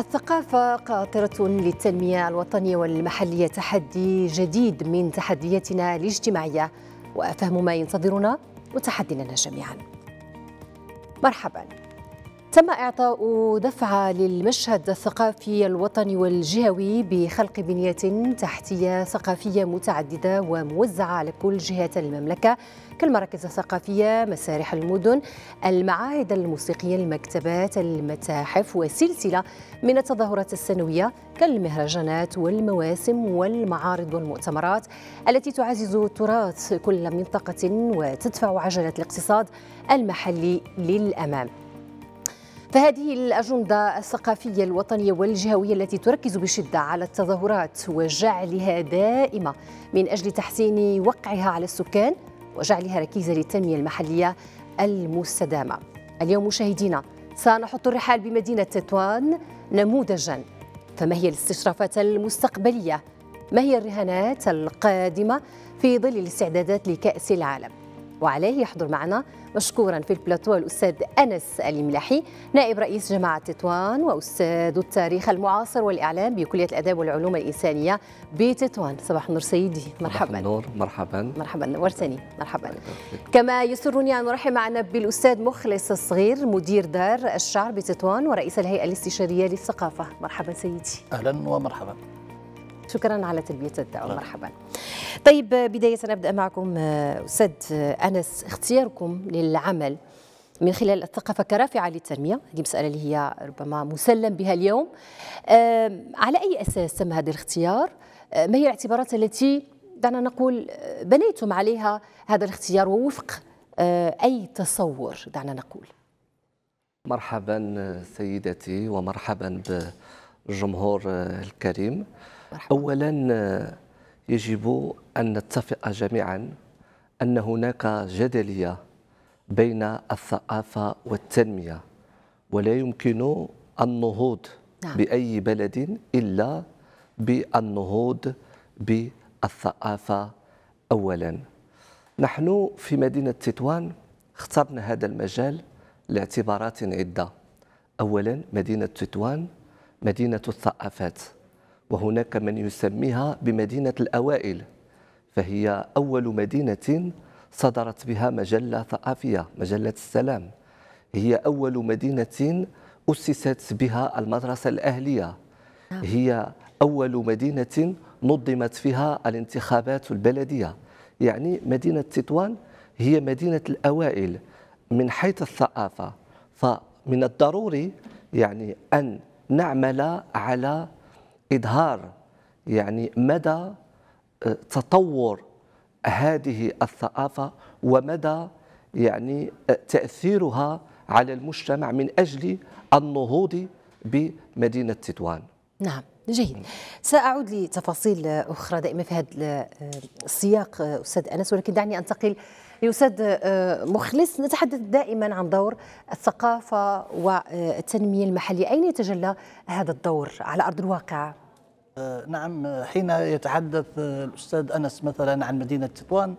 الثقافة قاطرة للتنمية الوطنية والمحلية تحدي جديد من تحدياتنا الاجتماعية وفهم ما ينتظرنا وتحدينا لنا جميعا مرحبا تم إعطاء دفعة للمشهد الثقافي الوطني والجهوي بخلق بنية تحتية ثقافية متعددة وموزعة على كل جهات المملكة كالمراكز الثقافية مسارح المدن المعاهد الموسيقية المكتبات المتاحف وسلسلة من التظاهرات السنوية كالمهرجانات والمواسم والمعارض والمؤتمرات التي تعزز تراث كل منطقة وتدفع عجلة الاقتصاد المحلي للأمام فهذه الأجندة الثقافية الوطنية والجهوية التي تركز بشدة على التظاهرات وجعلها دائمة من أجل تحسين وقعها على السكان وجعلها ركيزة للتنمية المحلية المستدامة اليوم مشاهدينا سنحط الرحال بمدينة تطوان نموذجا فما هي الاستشرافات المستقبلية؟ ما هي الرهانات القادمة في ظل الاستعدادات لكأس العالم؟ وعليه يحضر معنا مشكورا في البلاتو الأستاذ أنس الملاحي نائب رئيس جماعة تطوان وأستاذ التاريخ المعاصر والإعلام بكلية الآداب والعلوم الإنسانية بتطوان صباح النور سيدي مرحبا النور مرحبا مرحبا نورتني مرحبا. مرحبا كما يسرني أن أرحب معنا بالأستاذ مخلص الصغير مدير دار الشعر بتطوان ورئيس الهيئة الاستشارية للثقافة مرحبا سيدي أهلا ومرحبا شكرا على تلبية الدعوة نعم. مرحبا طيب بداية أبدأ معكم آه، أستاذ أنس اختياركم للعمل من خلال الثقافة كرافعة للتنمية هذه مسألة اللي هي ربما مسلم بها اليوم آه، على أي أساس تم هذا الاختيار آه، ما هي الاعتبارات التي دعنا نقول بنيتم عليها هذا الاختيار ووفق أي تصور دعنا نقول مرحبا سيدتي ومرحبا بالجمهور الكريم مرحبا. اولا يجب ان نتفق جميعا ان هناك جدليه بين الثقافه والتنميه ولا يمكن النهوض نعم. باي بلد الا بالنهوض بالثقافه اولا نحن في مدينه تطوان اخترنا هذا المجال لاعتبارات عده اولا مدينه تطوان مدينه الثقافات وهناك من يسميها بمدينة الأوائل فهي أول مدينة صدرت بها مجلة ثقافية مجلة السلام هي أول مدينة أسست بها المدرسة الأهلية نعم. هي أول مدينة نظمت فيها الانتخابات البلدية يعني مدينة تطوان هي مدينة الأوائل من حيث الثقافة فمن الضروري يعني أن نعمل على إظهار يعني مدى آه، تطور هذه الثقافة ومدى يعني آه، تأثيرها على المجتمع من أجل النهوض بمدينة تطوان نعم جيد سأعود لتفاصيل أخرى دائما في هذا آه، السياق أستاذ أنس ولكن دعني أنتقل الأستاذ آه، مخلص نتحدث دائما عن دور الثقافة والتنمية المحلية أين يتجلى هذا الدور على أرض الواقع؟ آه، نعم حين يتحدث آه، الأستاذ أنس مثلا عن مدينة تطوان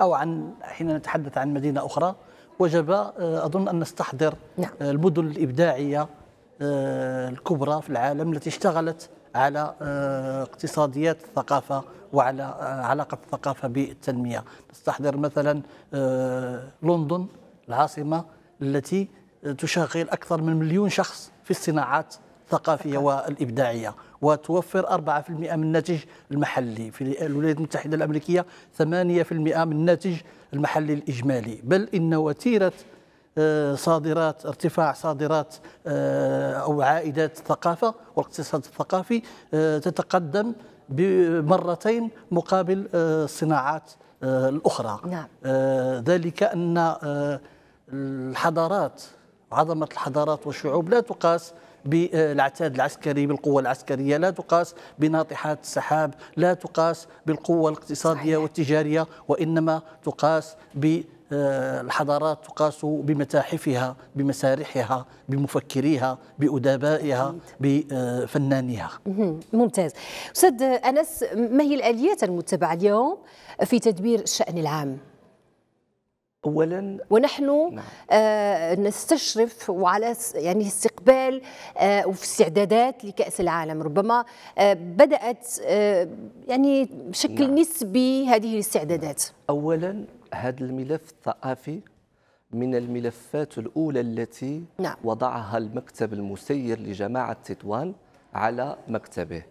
أو عن حين نتحدث عن مدينة أخرى وجب أظن أن نستحضر نعم. المدن الإبداعية الكبرى في العالم التي اشتغلت على آه، اقتصاديات الثقافة وعلى آه، علاقة الثقافة بالتنمية نستحضر مثلا آه، لندن العاصمة التي تشغل أكثر من مليون شخص في الصناعات الثقافية والإبداعية وتوفر 4% من الناتج المحلي في الولايات المتحدة الأمريكية 8% من الناتج المحلي الإجمالي بل إن وتيرة آه، صادرات ارتفاع صادرات آه، او عائدات الثقافه والاقتصاد الثقافي آه، تتقدم بمرتين مقابل الصناعات الاخرى نعم. ذلك ان الحضارات عظمه الحضارات والشعوب لا تقاس بالعتاد العسكري بالقوة العسكرية لا تقاس بناطحات السحاب لا تقاس بالقوة الاقتصادية صحيح. والتجارية وإنما تقاس ب آه، الحضارات تقاس بمتاحفها بمسارحها بمفكريها بأدبائها بفنانها ممتاز أستاذ أنس ما هي الآليات المتبعة اليوم في تدبير الشأن العام؟ اولا ونحن نعم. آه نستشرف وعلى يعني استقبال آه وفي استعدادات لكاس العالم ربما آه بدات آه يعني بشكل نعم. نسبي هذه الاستعدادات نعم. اولا هذا الملف الثقافي من الملفات الأولى التي نعم. وضعها المكتب المسير لجماعة تطوان على مكتبه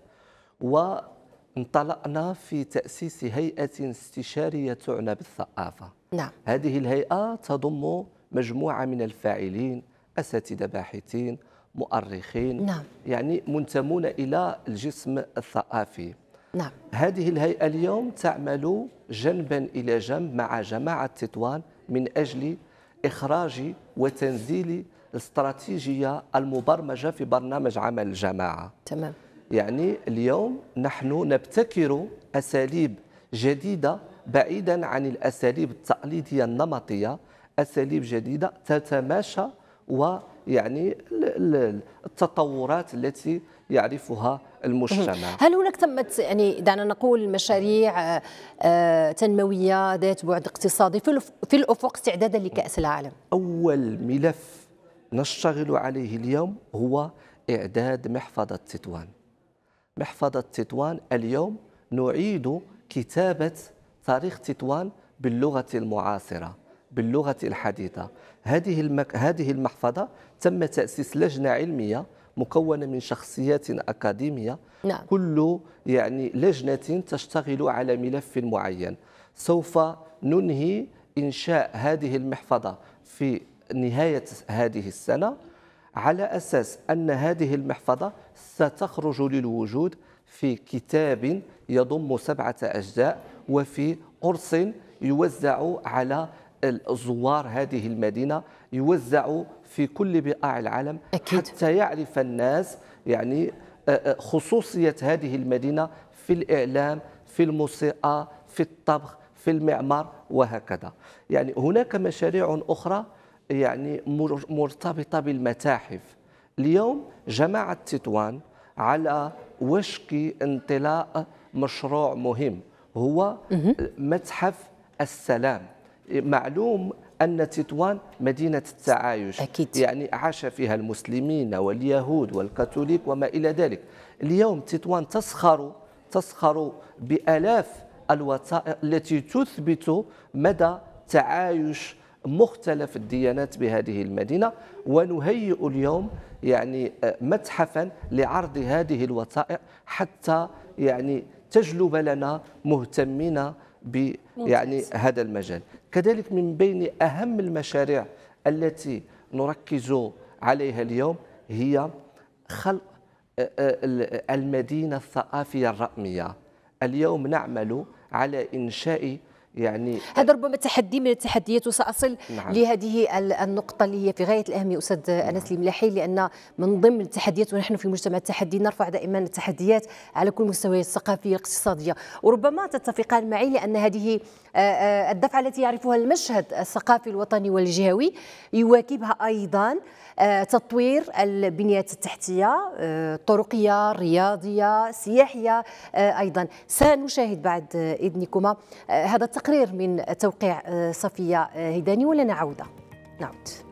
وانطلقنا في تأسيس هيئة استشارية تعنى بالثقافة نعم. هذه الهيئة تضم مجموعة من الفاعلين أساتذة باحثين مؤرخين نعم. يعني منتمون إلى الجسم الثقافي نعم هذه الهيئة اليوم تعمل جنبا إلى جنب مع جماعة تطوان من أجل إخراج وتنزيل الاستراتيجية المبرمجة في برنامج عمل الجماعة تمام يعني اليوم نحن نبتكر أساليب جديدة بعيدا عن الأساليب التقليدية النمطية أساليب جديدة تتماشى ويعني التطورات التي يعرفها المجتمع هل هناك تمت يعني دعنا نقول مشاريع آه، آه، تنمويه ذات بعد اقتصادي في الافق استعدادا لكاس العالم اول ملف نشتغل عليه اليوم هو اعداد محفظه تطوان محفظه تطوان اليوم نعيد كتابه تاريخ تطوان باللغه المعاصره باللغه الحديثه هذه المك... هذه المحفظه تم تاسيس لجنه علميه مكونة من شخصيات أكاديمية نعم. كل يعني لجنة تشتغل على ملف معين سوف ننهي إنشاء هذه المحفظة في نهاية هذه السنة على أساس أن هذه المحفظة ستخرج للوجود في كتاب يضم سبعة أجزاء وفي قرص يوزع على الزوار هذه المدينة يوزع في كل بقاع العالم أكيد. حتى يعرف الناس يعني آه، آه، خصوصية هذه المدينة في الإعلام في الموسيقى في الطبخ في المعمار وهكذا يعني هناك مشاريع أخرى يعني مرتبطة بالمتاحف اليوم جماعة تطوان على وشك انطلاق مشروع مهم هو متحف السلام معلوم أن تطوان مدينة التعايش أكيد. يعني عاش فيها المسلمين واليهود والكاثوليك وما إلى ذلك اليوم تطوان تسخر تسخر بآلاف الوثائق التي تثبت مدى تعايش مختلف الديانات بهذه المدينة ونهيئ اليوم يعني آه، متحفا لعرض هذه الوثائق حتى يعني تجلب لنا مهتمين ب يعني هذا المجال كذلك من بين أهم المشاريع التي نركز عليها اليوم هي خلق آه، آه، المدينة الثقافية الرقمية اليوم نعمل على إنشاء يعني هذا ربما تحدي من التحديات وساصل نعم. لهذه النقطه اللي هي في غايه الاهميه استاذ نعم. انس الملاحي لان من ضمن التحديات ونحن في مجتمع التحدي نرفع دائما التحديات على كل المستويات الثقافيه الاقتصاديه وربما تتفقان معي لان هذه آه، آه، الدفعه التي يعرفها المشهد الثقافي الوطني والجهوي يواكبها ايضا آه، تطوير البنيات التحتية الطرقية آه، الرياضية السياحية آه، أيضا سنشاهد بعد إذنكما هذا التقرير من توقيع صفية هيداني ولنا عودة نعود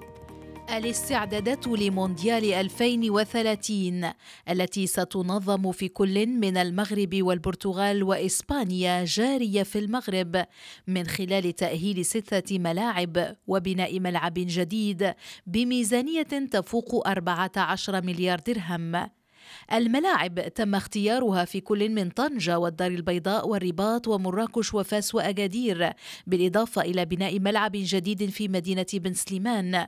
الاستعدادات لمونديال 2030 التي ستنظم في كل من المغرب والبرتغال وإسبانيا جارية في المغرب من خلال تأهيل ستة ملاعب وبناء ملعب جديد بميزانية تفوق 14 مليار درهم الملاعب تم اختيارها في كل من طنجة والدار البيضاء والرباط ومراكش وفاس وأجادير بالإضافة إلى بناء ملعب جديد في مدينة بن سليمان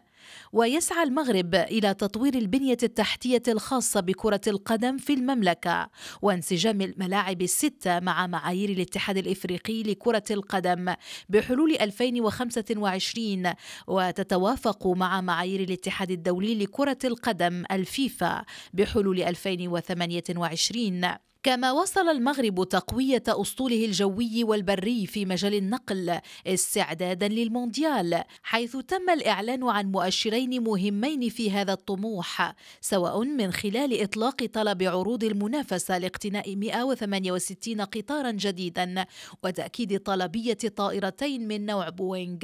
ويسعى المغرب إلى تطوير البنية التحتية الخاصة بكرة القدم في المملكة وانسجام الملاعب الستة مع معايير الاتحاد الإفريقي لكرة القدم بحلول 2025 وتتوافق مع معايير الاتحاد الدولي لكرة القدم الفيفا بحلول 2028 كما وصل المغرب تقوية أسطوله الجوي والبري في مجال النقل استعدادا للمونديال حيث تم الإعلان عن مؤشرين مهمين في هذا الطموح سواء من خلال إطلاق طلب عروض المنافسة لاقتناء 168 قطارا جديدا وتأكيد طلبية طائرتين من نوع بوينغ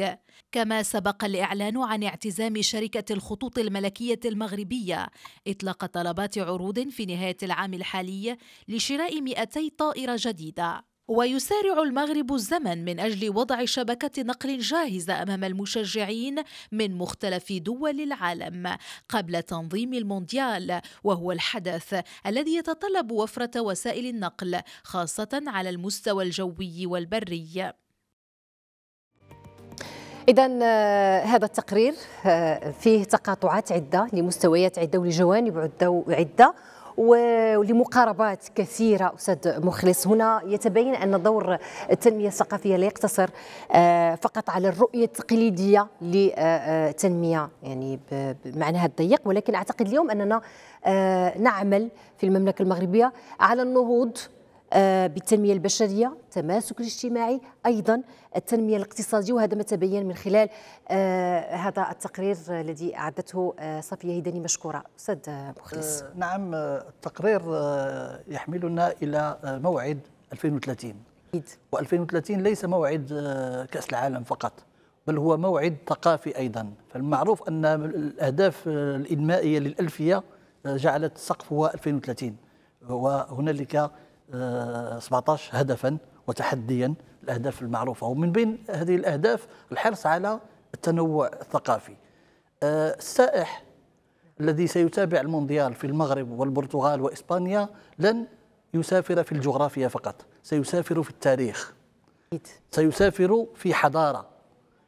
كما سبق الإعلان عن اعتزام شركة الخطوط الملكية المغربية إطلاق طلبات عروض في نهاية العام الحالي لش شراء 200 طائرة جديدة ويسارع المغرب الزمن من أجل وضع شبكة نقل جاهزة أمام المشجعين من مختلف دول العالم قبل تنظيم المونديال وهو الحدث الذي يتطلب وفرة وسائل النقل خاصة على المستوى الجوي والبري إذا آه، هذا التقرير آه، فيه تقاطعات عدة لمستويات عدة ولجوانب عدة ولمقاربات كثيرة أستاذ مخلص هنا يتبين أن دور التنمية الثقافية لا يقتصر آه، فقط على الرؤية التقليدية للتنمية يعني بمعناها الضيق ولكن أعتقد اليوم أننا آه، نعمل في المملكة المغربية على النهوض آه، بالتنميه البشريه التماسك الاجتماعي ايضا التنميه الاقتصاديه وهذا ما تبين من خلال آه، هذا التقرير الذي اعدته آه، صفيه هيداني مشكوره استاذ مخلص نعم التقرير يحملنا الى موعد 2030 و2030 ليس موعد كاس العالم فقط بل هو موعد ثقافي ايضا فالمعروف ان الاهداف الانمائيه للالفيه جعلت السقف هو 2030 وهنالك 17 آه، هدفا وتحديا الاهداف المعروفه ومن بين هذه الاهداف الحرص على التنوع الثقافي آه، السائح الذي سيتابع المونديال في المغرب والبرتغال واسبانيا لن يسافر في الجغرافيا فقط سيسافر في التاريخ سيسافر في حضاره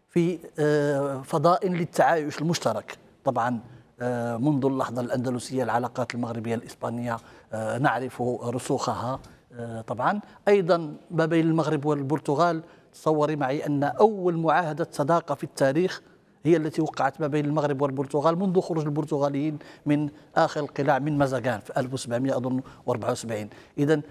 في آه، فضاء للتعايش المشترك طبعا آه، منذ اللحظة الأندلسية العلاقات المغربية الإسبانية آه، نعرف رسوخها آه، طبعا أيضا ما بين المغرب والبرتغال تصوري معي أن أول معاهدة صداقة في التاريخ هي التي وقعت ما بين المغرب والبرتغال منذ خروج البرتغاليين من آخر القلاع من مزاقان في 1774 إذا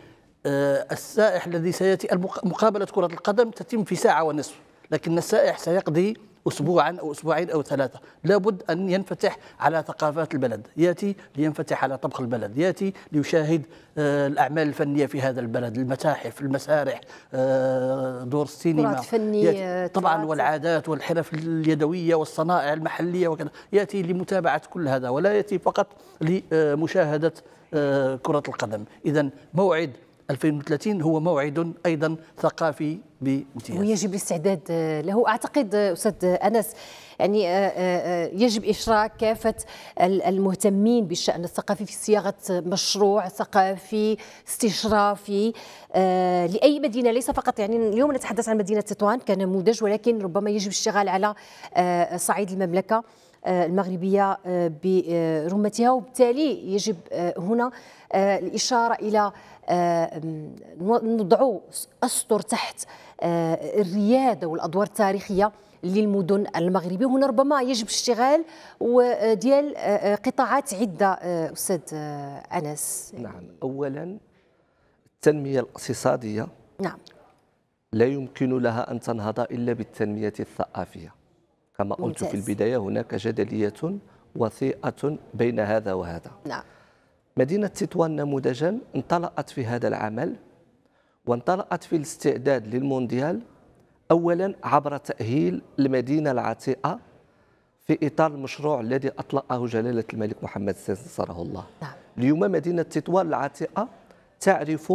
السائح الذي سيأتي مقابلة كرة القدم تتم في ساعة ونصف لكن السائح سيقضي اسبوعا او اسبوعين او ثلاثه لابد ان ينفتح على ثقافات البلد ياتي لينفتح على طبخ البلد ياتي ليشاهد آه، الاعمال الفنيه في هذا البلد المتاحف المسارح آه، دور السينما فنية آه، طبعا والعادات والحرف اليدويه والصنائع المحليه وكذا ياتي لمتابعه كل هذا ولا ياتي فقط لمشاهده كره القدم اذا موعد 2030 هو موعد أيضا ثقافي بامتياز ويجب الاستعداد آه، له أعتقد آه، أستاذ أنس يعني آه، يجب إشراك كافة المهتمين بالشأن الثقافي في صياغة مشروع ثقافي استشرافي لأي مدينة ليس فقط يعني اليوم نتحدث عن مدينة تطوان كنموذج ولكن ربما يجب الاشتغال على صعيد المملكة آه، المغربية آه، برمتها وبالتالي يجب آه، هنا الإشارة إلى نضع أسطر تحت الريادة والأدوار التاريخية للمدن المغربية هنا ربما يجب الاشتغال وديال قطاعات عدة أستاذ أنس نعم أولا التنمية الاقتصادية نعم لا يمكن لها أن تنهض إلا بالتنمية الثقافية كما قلت ممتاز. في البداية هناك جدلية وثيئة بين هذا وهذا نعم. مدينة تطوان نموذجا انطلقت في هذا العمل وانطلقت في الاستعداد للمونديال أولا عبر تأهيل المدينة العتيقة في إطار المشروع الذي أطلقه جلالة الملك محمد السادس نصره الله نعم. اليوم مدينة تطوان العتيقة تعرف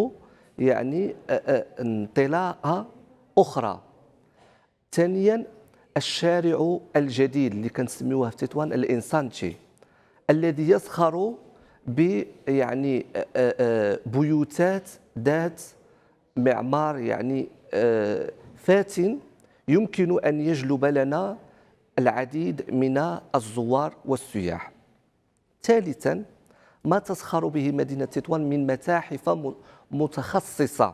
يعني انطلاقة أخرى ثانيا الشارع الجديد اللي كنسميوه في تطوان الانسانتشي الذي يسخر ب يعني بيوتات ذات معمار يعني فاتن يمكن ان يجلب لنا العديد من الزوار والسياح ثالثا ما تسخر به مدينه تطوان من متاحف متخصصه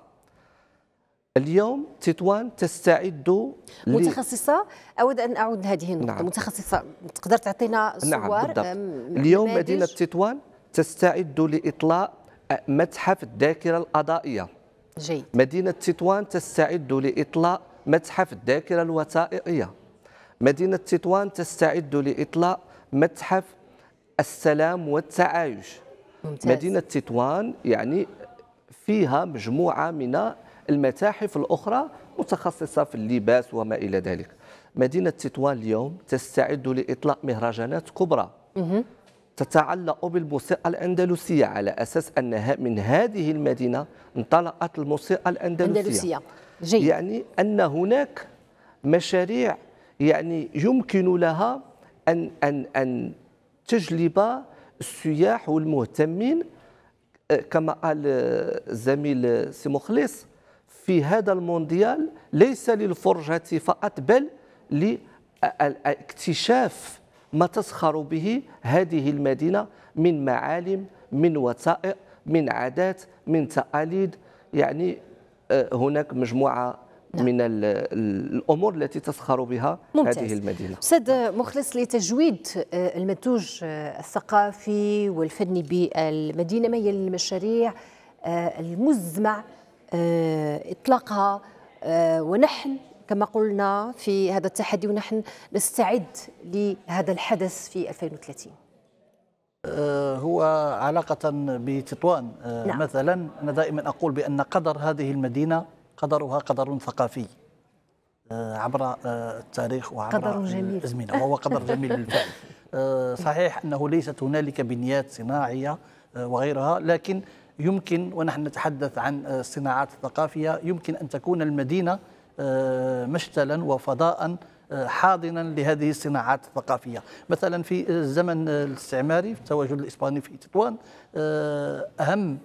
اليوم تطوان تستعد متخصصة أود أن أعود هذه النقطة نعم. متخصصة تقدر تعطينا نعم، صور نعم اليوم مدينة تطوان تستعد لإطلاق متحف الذاكرة القضائية جيد مدينة تطوان تستعد لإطلاق متحف الذاكرة الوثائقية مدينة تطوان تستعد لإطلاق متحف السلام والتعايش ممتاز. مدينة تطوان يعني فيها مجموعة من المتاحف الأخرى متخصصة في اللباس وما إلى ذلك مدينة تطوان اليوم تستعد لإطلاق مهرجانات كبرى تتعلق بالموسيقى الأندلسية على أساس أنها من هذه المدينة انطلقت الموسيقى الأندلسية جيد. يعني أن هناك مشاريع يعني يمكن لها أن أن أن تجلب السياح والمهتمين آه، كما قال آه، الزميل آه، سي مخلص في هذا المونديال ليس للفرجة فقط بل لاكتشاف ما تسخر به هذه المدينة من معالم من وثائق من عادات من تقاليد يعني آه، هناك مجموعة نعم. من الامور التي تسخر بها ممتاز. هذه المدينه استاذ نعم. مخلص لتجويد آه، المنتوج آه، الثقافي والفني بالمدينه ما هي المشاريع المزمع آه، إطلاقها آه، ونحن كما قلنا في هذا التحدي ونحن نستعد لهذا الحدث في 2030 آه، هو علاقة بتطوان نعم. مثلا أنا دائما أقول بأن قدر هذه المدينة قدرها قدر ثقافي عبر التاريخ وعبر قدر جميل. الأزمنة وهو قدر جميل بالفعل صحيح أنه ليست هنالك بنيات صناعية وغيرها لكن يمكن ونحن نتحدث عن الصناعات الثقافية يمكن أن تكون المدينة آه، مشتلا وفضاء آه، حاضنا لهذه الصناعات الثقافيه مثلا في الزمن الاستعماري في التواجد الاسباني في تطوان آه، اهم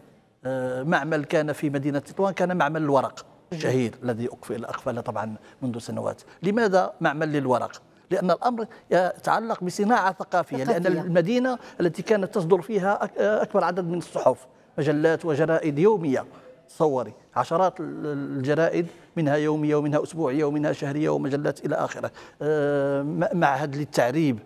معمل كان في مدينه تطوان كان معمل الورق الشهير الذي اقفل اقفل طبعا منذ سنوات لماذا معمل للورق لأن الأمر يتعلق بصناعة ثقافية, ثقافية لأن المدينة التي كانت تصدر فيها أكبر عدد من الصحف مجلات وجرائد يومية تصوري عشرات الجرائد منها يومية ومنها أسبوعية ومنها شهرية ومجلات إلى آخره آه، معهد للتعريب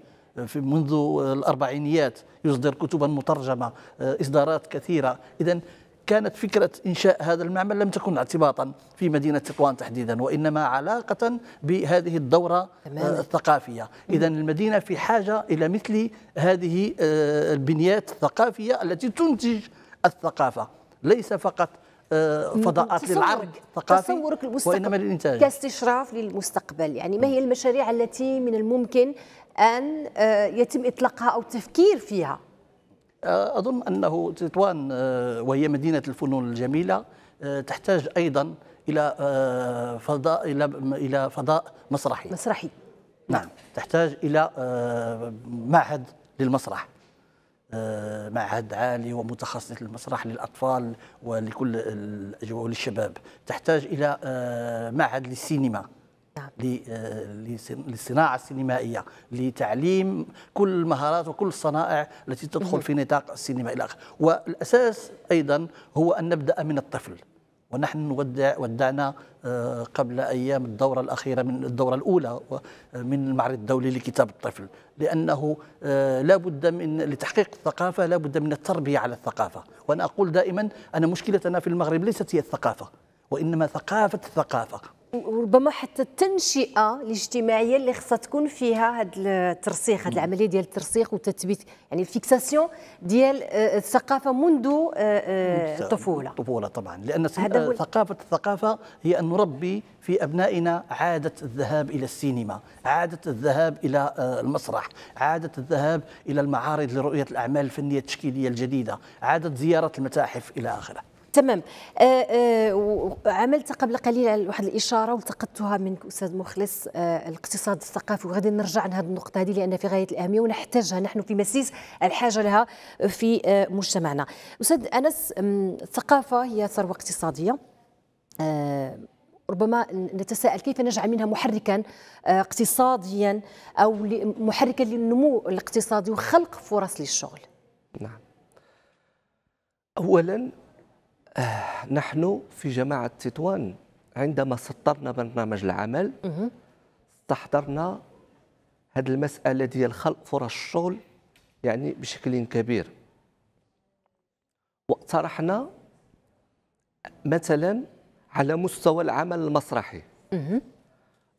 منذ الأربعينيات يصدر كتبا مترجمة آه، إصدارات كثيرة إذا كانت فكرة إنشاء هذا المعمل لم تكن اعتباطا في مدينة تطوان تحديدا وإنما علاقة بهذه الدورة تمام. آه، الثقافية إذا المدينة في حاجة إلى مثل هذه البنيات الثقافية التي تنتج الثقافه ليس فقط آه، فضاءات للعرض الثقافي تصورك المستقبل وانما للانتاج كاستشراف للمستقبل يعني ما هي المشاريع التي من الممكن ان آه، يتم اطلاقها او التفكير فيها آه، اظن انه تطوان وهي مدينه الفنون الجميله تحتاج ايضا الى فضاء الى الى فضاء مسرحي مسرحي نعم تحتاج الى معهد للمسرح آه، معهد عالي ومتخصص للمسرح للاطفال ولكل الاجواء للشباب تحتاج الى آه، معهد للسينما نعم. آه، للصناعة السينمائية لتعليم كل المهارات وكل الصنائع التي تدخل في نطاق السينما إلى آخره والأساس أيضا هو أن نبدأ من الطفل ونحن ودع ودعنا آه، قبل ايام الدوره الاخيره من الدوره الاولى من المعرض الدولي لكتاب الطفل لانه آه، لا بد من لتحقيق الثقافه لا بد من التربيه على الثقافه وانا اقول دائما ان مشكلتنا في المغرب ليست هي الثقافه وانما ثقافه الثقافه وربما حتى التنشئه الاجتماعيه اللي خصها تكون فيها هذا الترسيخ هذه العمليه ديال الترسيخ وتثبيت يعني الفيكساسيون ديال آه، آه، الثقافه منذ آه، الطفوله الطفوله طبعا لان ثقافه الثقافه هي ان نربي في ابنائنا عاده الذهاب الى السينما عاده الذهاب الى المسرح عاده الذهاب الى المعارض لرؤيه الاعمال الفنيه التشكيليه الجديده عاده زياره المتاحف الى اخره تمام آه، آه، عملت قبل قليل على واحد الاشاره والتقطتها منك استاذ مخلص آه، الاقتصاد الثقافي وغادي نرجع لهذه النقطه هذه لان في غايه الاهميه ونحتاجها نحن في مسيس الحاجه لها في مجتمعنا استاذ انس الثقافه هي ثروه اقتصاديه ربما نتساءل كيف نجعل منها محركا اقتصاديا او محركا للنمو الاقتصادي وخلق فرص للشغل نعم اولا آه، نحن في جماعة تطوان عندما سطرنا برنامج العمل استحضرنا هذه المسألة ديال خلق فرص الشغل يعني بشكل كبير واقترحنا مثلا على مستوى العمل المسرحي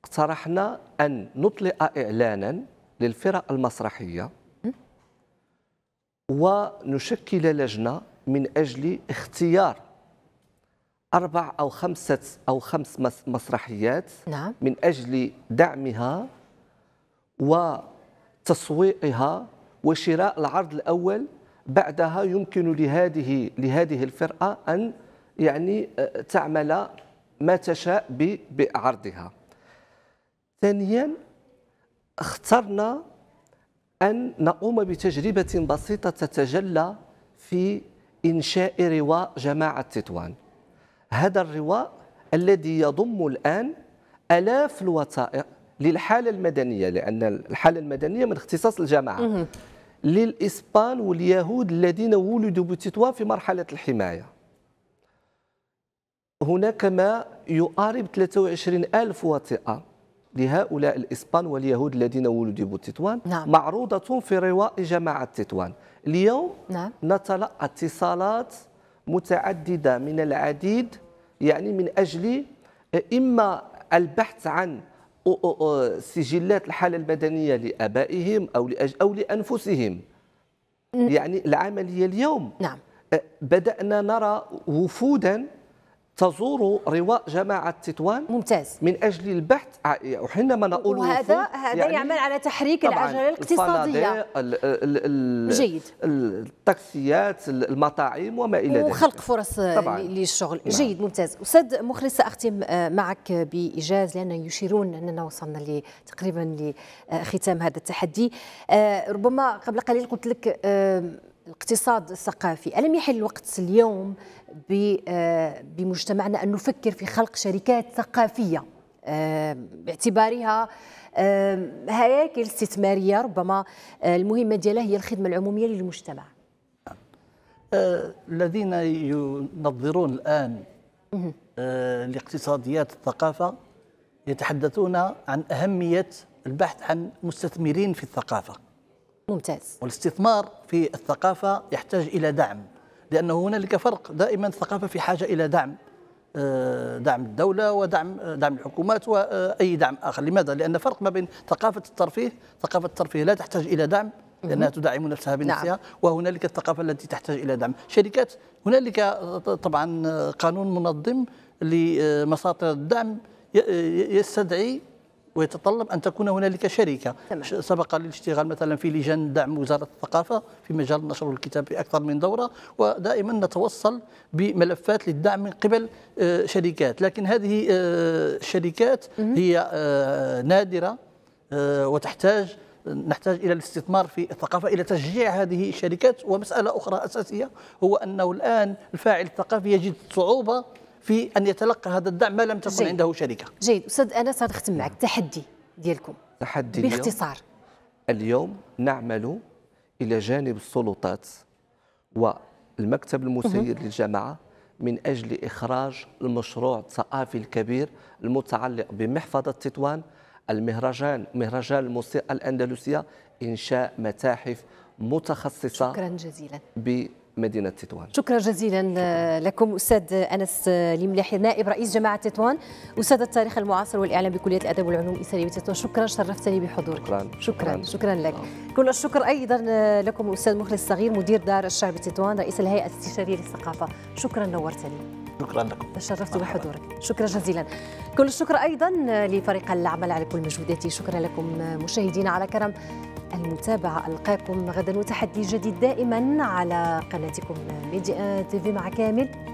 اقترحنا أن نطلق إعلانا للفرق المسرحية ونشكل لجنة من أجل اختيار أربع أو خمسة أو خمس مسرحيات نعم. من أجل دعمها وتسويقها وشراء العرض الأول بعدها يمكن لهذه لهذه الفرقة أن يعني آه، تعمل ما تشاء بعرضها ثانيا اخترنا أن نقوم بتجربة بسيطة تتجلى في إنشاء رواء جماعة تطوان هذا الرواء الذي يضم الآن ألاف الوثائق للحالة المدنية لأن الحالة المدنية من اختصاص الجماعة للإسبان واليهود الذين ولدوا بتطوان في مرحلة الحماية هناك ما يقارب 23 ألف وثيقة لهؤلاء الإسبان واليهود الذين ولدوا بتطوان نعم. معروضة في رواء جماعة تطوان اليوم نعم. نتلقى اتصالات متعددة من العديد يعني من أجل آه، إما البحث عن سجلات الحالة المدنية لآبائهم أو أو لأنفسهم يعني العملية اليوم نعم. آه، بدأنا نرى وفوداً تزور رواء جماعة تطوان ممتاز من أجل البحث وحينما نقول وهذا هذا يعني يعمل على تحريك العجلة الاقتصادية الـ الـ جيد التاكسيات المطاعم وما إلى ذلك وخلق فرص طبعاً. للشغل نعم. جيد ممتاز أستاذ مخلص أختم آه، معك بإيجاز لأن يشيرون أننا وصلنا تقريبا لختام هذا التحدي آه، ربما قبل قليل قلت لك الاقتصاد الثقافي ألم يحل الوقت اليوم آه، بمجتمعنا أن نفكر في خلق شركات ثقافية آه، باعتبارها آه، هياكل استثمارية ربما المهمة ديالها هي الخدمة العمومية للمجتمع الذين ينظرون الآن لاقتصاديات الثقافة يتحدثون عن أهمية البحث عن مستثمرين في الثقافة ممتاز والاستثمار في الثقافة يحتاج إلى دعم لأنه هنالك فرق دائما الثقافة في حاجة إلى دعم آه، دعم الدولة ودعم آه، دعم الحكومات وأي دعم آخر لماذا؟ لأن فرق ما بين ثقافة الترفيه ثقافة الترفيه لا تحتاج إلى دعم لأنها تدعم نفسها نعم. بنفسها نعم. وهنالك الثقافة التي تحتاج إلى دعم شركات هنالك طبعا قانون منظم لمساطر الدعم يستدعي ويتطلب أن تكون هنالك شركة تمام. سبق للاشتغال مثلا في لجان دعم وزارة الثقافة في مجال نشر الكتاب في أكثر من دورة ودائما نتوصل بملفات للدعم من قبل آه، شركات لكن هذه آه، الشركات هي آه، نادرة وتحتاج نحتاج الى الاستثمار في الثقافه الى تشجيع هذه الشركات ومساله اخرى اساسيه هو انه الان الفاعل الثقافي يجد صعوبه في ان يتلقى هذا الدعم ما لم تكن عنده شركه. جيد استاذ انس غنختم معك التحدي ديالكم تحدي باختصار اليوم نعمل الى جانب السلطات والمكتب المسير للجامعه من اجل اخراج المشروع الثقافي الكبير المتعلق بمحفظه تطوان المهرجان مهرجان الموسيقى الاندلسيه انشاء متاحف متخصصه شكرا جزيلا مدينه تطوان شكرا جزيلا شكرا. آه، لكم استاذ انس الملاحي آه، نائب رئيس جماعه تطوان استاذ التاريخ المعاصر والاعلام بكليه الادب والعلوم الاسلاميه تطوان شكرا شرفتني بحضورك شكرا شكرا, شكرا لك آه. كل الشكر ايضا آه، لكم استاذ مخلص الصغير مدير دار الشعب تطوان رئيس الهيئه الاستشاريه للثقافه شكرا نورتني شكرا لكم تشرفت بحضورك شكرا جزيلا كل الشكر أيضا لفريق العمل على كل مجهوداته شكرا لكم مشاهدينا على كرم المتابعة ألقاكم غدا وتحدي جديد دائما على قناتكم ميديا تيفي مع كامل